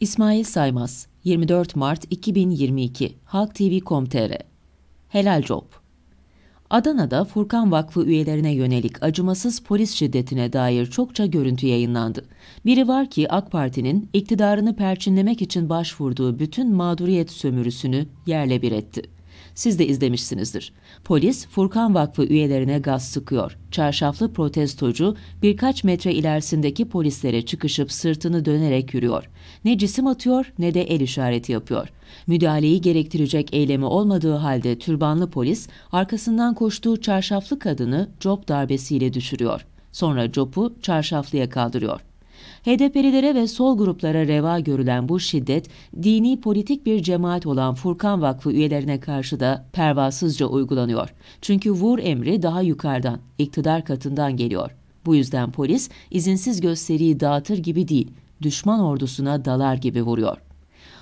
İsmail Saymaz 24 Mart 2022 Halk TV.com.tr Helal Job Adana'da Furkan Vakfı üyelerine yönelik acımasız polis şiddetine dair çokça görüntü yayınlandı. Biri var ki AK Parti'nin iktidarını perçinlemek için başvurduğu bütün mağduriyet sömürüsünü yerle bir etti. Siz de izlemişsinizdir. Polis Furkan Vakfı üyelerine gaz sıkıyor. Çarşaflı protestocu birkaç metre ilerisindeki polislere çıkışıp sırtını dönerek yürüyor. Ne cisim atıyor ne de el işareti yapıyor. Müdahaleyi gerektirecek eylemi olmadığı halde türbanlı polis arkasından koştuğu çarşaflı kadını cop darbesiyle düşürüyor. Sonra copu çarşaflıya kaldırıyor. HDP'lilere ve sol gruplara reva görülen bu şiddet, dini politik bir cemaat olan Furkan Vakfı üyelerine karşı da pervasızca uygulanıyor. Çünkü vur emri daha yukarıdan, iktidar katından geliyor. Bu yüzden polis izinsiz gösteriyi dağıtır gibi değil, düşman ordusuna dalar gibi vuruyor.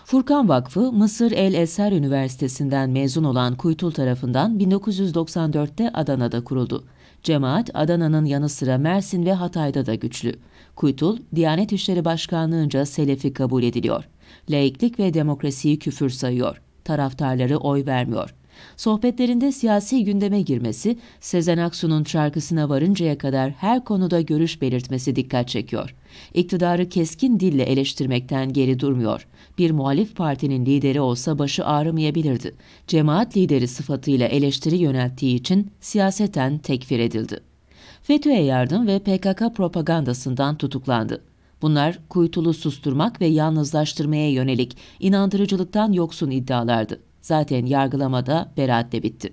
Furkan Vakfı, Mısır El Eser Üniversitesi'nden mezun olan Kuytul tarafından 1994'te Adana'da kuruldu. Cemaat Adana'nın yanı sıra Mersin ve Hatay'da da güçlü. Kuytul, Diyanet İşleri Başkanlığı'nca Selefi kabul ediliyor. Laiklik ve demokrasiyi küfür sayıyor. Taraftarları oy vermiyor. Sohbetlerinde siyasi gündeme girmesi, Sezen Aksu'nun şarkısına varıncaya kadar her konuda görüş belirtmesi dikkat çekiyor. İktidarı keskin dille eleştirmekten geri durmuyor. Bir muhalif partinin lideri olsa başı ağrımayabilirdi. Cemaat lideri sıfatıyla eleştiri yönelttiği için siyaseten tekfir edildi. FETÖ'ye yardım ve PKK propagandasından tutuklandı. Bunlar kuytulu susturmak ve yalnızlaştırmaya yönelik inandırıcılıktan yoksun iddialardı. Zaten yargılamada beraatle bitti.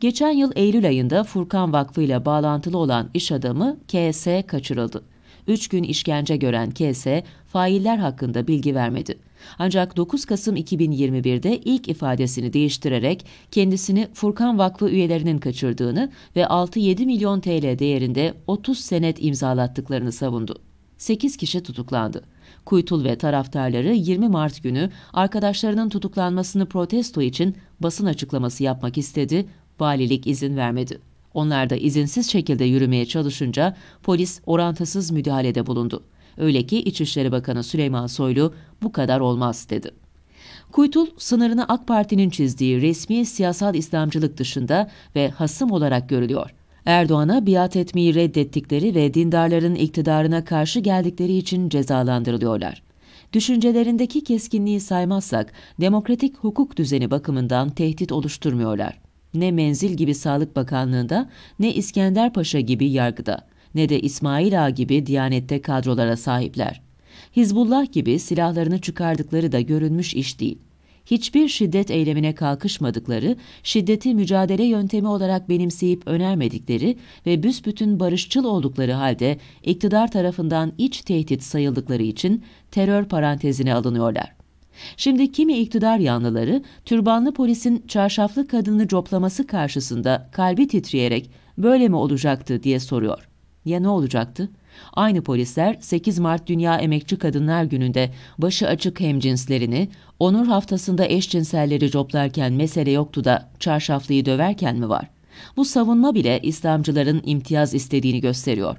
Geçen yıl Eylül ayında Furkan Vakfı ile bağlantılı olan iş adamı KS kaçırıldı. 3 gün işkence gören KS, failler hakkında bilgi vermedi. Ancak 9 Kasım 2021'de ilk ifadesini değiştirerek kendisini Furkan Vakfı üyelerinin kaçırdığını ve 6-7 milyon TL değerinde 30 senet imzalattıklarını savundu. 8 kişi tutuklandı. Kuytul ve taraftarları 20 Mart günü arkadaşlarının tutuklanmasını protesto için basın açıklaması yapmak istedi, valilik izin vermedi. Onlar da izinsiz şekilde yürümeye çalışınca polis orantısız müdahalede bulundu. Öyle ki İçişleri Bakanı Süleyman Soylu bu kadar olmaz dedi. Kuytul sınırını AK Parti'nin çizdiği resmi siyasal İslamcılık dışında ve hasım olarak görülüyor. Erdoğan'a biat etmeyi reddettikleri ve dindarların iktidarına karşı geldikleri için cezalandırılıyorlar. Düşüncelerindeki keskinliği saymazsak demokratik hukuk düzeni bakımından tehdit oluşturmuyorlar. Ne Menzil gibi Sağlık Bakanlığı'nda ne İskender Paşa gibi yargıda ne de İsmail Ağa gibi Diyanet'te kadrolara sahipler. Hizbullah gibi silahlarını çıkardıkları da görünmüş iş değil hiçbir şiddet eylemine kalkışmadıkları, şiddeti mücadele yöntemi olarak benimseyip önermedikleri ve büsbütün barışçıl oldukları halde iktidar tarafından iç tehdit sayıldıkları için terör parantezine alınıyorlar. Şimdi kimi iktidar yanlıları türbanlı polisin çarşaflı kadını coplaması karşısında kalbi titreyerek böyle mi olacaktı diye soruyor. Ya ne olacaktı? Aynı polisler 8 Mart Dünya Emekçi Kadınlar Günü'nde başı açık hemcinslerini, onur haftasında eşcinselleri coplarken mesele yoktu da çarşaflıyı döverken mi var? Bu savunma bile İslamcıların imtiyaz istediğini gösteriyor.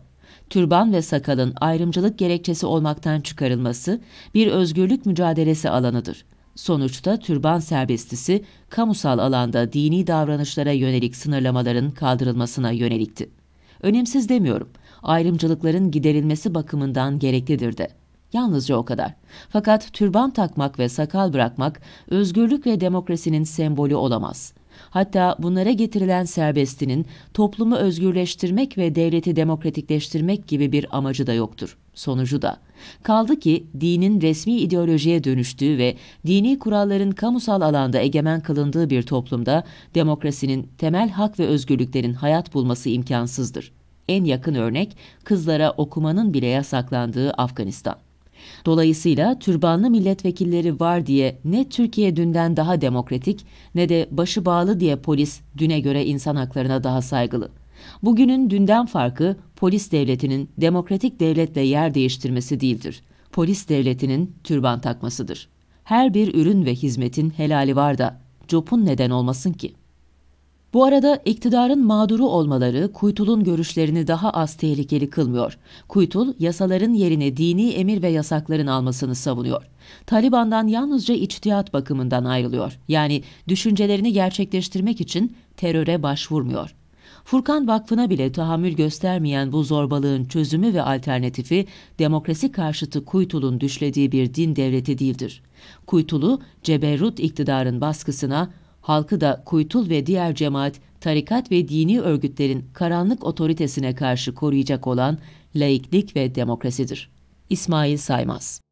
Türban ve sakalın ayrımcılık gerekçesi olmaktan çıkarılması bir özgürlük mücadelesi alanıdır. Sonuçta türban serbestisi kamusal alanda dini davranışlara yönelik sınırlamaların kaldırılmasına yönelikti. Önemsiz demiyorum. Ayrımcılıkların giderilmesi bakımından gereklidir de. Yalnızca o kadar. Fakat türban takmak ve sakal bırakmak özgürlük ve demokrasinin sembolü olamaz.'' Hatta bunlara getirilen serbestinin toplumu özgürleştirmek ve devleti demokratikleştirmek gibi bir amacı da yoktur. Sonucu da. Kaldı ki dinin resmi ideolojiye dönüştüğü ve dini kuralların kamusal alanda egemen kılındığı bir toplumda demokrasinin temel hak ve özgürlüklerin hayat bulması imkansızdır. En yakın örnek kızlara okumanın bile yasaklandığı Afganistan. Dolayısıyla türbanlı milletvekilleri var diye ne Türkiye dünden daha demokratik ne de başı bağlı diye polis düne göre insan haklarına daha saygılı. Bugünün dünden farkı polis devletinin demokratik devletle yer değiştirmesi değildir. Polis devletinin türban takmasıdır. Her bir ürün ve hizmetin helali var da copun neden olmasın ki?'' Bu arada iktidarın mağduru olmaları Kuytul'un görüşlerini daha az tehlikeli kılmıyor. Kuytul, yasaların yerine dini emir ve yasakların almasını savunuyor. Taliban'dan yalnızca içtihat bakımından ayrılıyor. Yani düşüncelerini gerçekleştirmek için teröre başvurmuyor. Furkan Vakfı'na bile tahammül göstermeyen bu zorbalığın çözümü ve alternatifi demokrasi karşıtı Kuytul'un düşlediği bir din devleti değildir. Kuytul'u Ceberrut iktidarın baskısına halkı da kuytul ve diğer cemaat, tarikat ve dini örgütlerin karanlık otoritesine karşı koruyacak olan laiklik ve demokrasidir. İsmail Saymaz